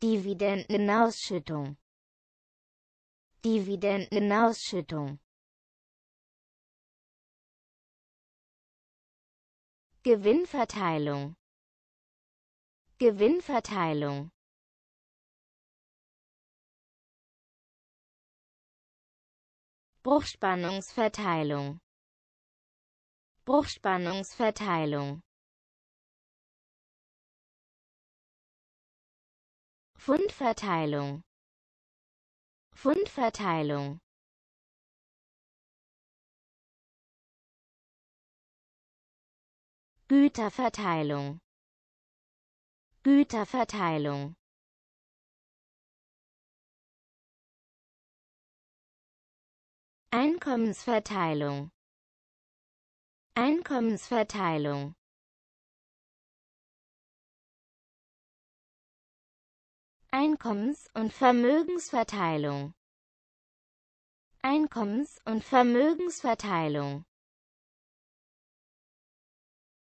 Dividendenausschüttung Dividendenausschüttung Gewinnverteilung Gewinnverteilung Bruchspannungsverteilung Bruchspannungsverteilung Fundverteilung Fundverteilung Güterverteilung Güterverteilung Einkommensverteilung Einkommensverteilung Einkommens- und Vermögensverteilung Einkommens- und Vermögensverteilung